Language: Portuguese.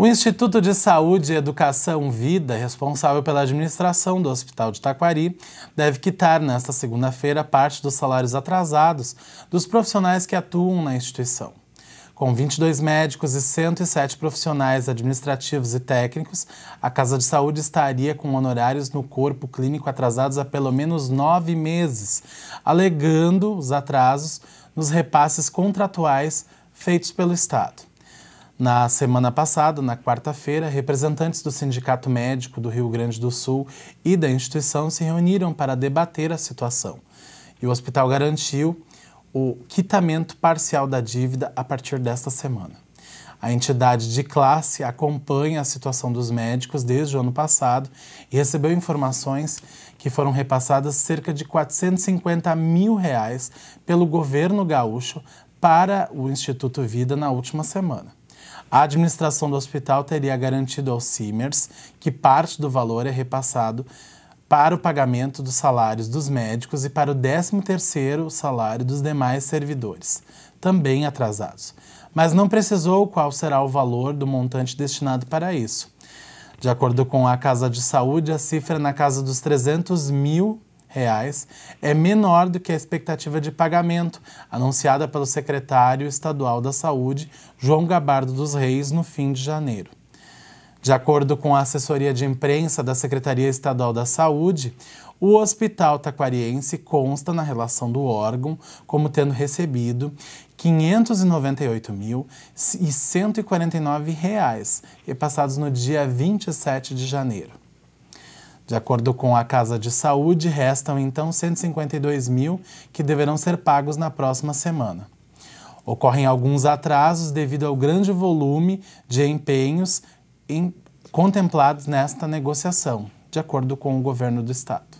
O Instituto de Saúde e Educação Vida, responsável pela administração do Hospital de Taquari, deve quitar nesta segunda-feira parte dos salários atrasados dos profissionais que atuam na instituição. Com 22 médicos e 107 profissionais administrativos e técnicos, a Casa de Saúde estaria com honorários no corpo clínico atrasados há pelo menos nove meses, alegando os atrasos nos repasses contratuais feitos pelo Estado. Na semana passada, na quarta-feira, representantes do Sindicato Médico do Rio Grande do Sul e da instituição se reuniram para debater a situação. E o hospital garantiu o quitamento parcial da dívida a partir desta semana. A entidade de classe acompanha a situação dos médicos desde o ano passado e recebeu informações que foram repassadas cerca de 450 mil reais pelo governo gaúcho para o Instituto Vida na última semana. A administração do hospital teria garantido ao CIMERS que parte do valor é repassado para o pagamento dos salários dos médicos e para o 13º salário dos demais servidores, também atrasados. Mas não precisou qual será o valor do montante destinado para isso. De acordo com a Casa de Saúde, a cifra é na casa dos 300 mil reais é menor do que a expectativa de pagamento anunciada pelo secretário estadual da Saúde, João Gabardo dos Reis, no fim de janeiro. De acordo com a assessoria de imprensa da Secretaria Estadual da Saúde, o Hospital Taquariense consta na relação do órgão como tendo recebido R$ 598.149 repassados no dia 27 de janeiro. De acordo com a Casa de Saúde, restam então 152 mil que deverão ser pagos na próxima semana. Ocorrem alguns atrasos devido ao grande volume de empenhos em, contemplados nesta negociação, de acordo com o governo do estado.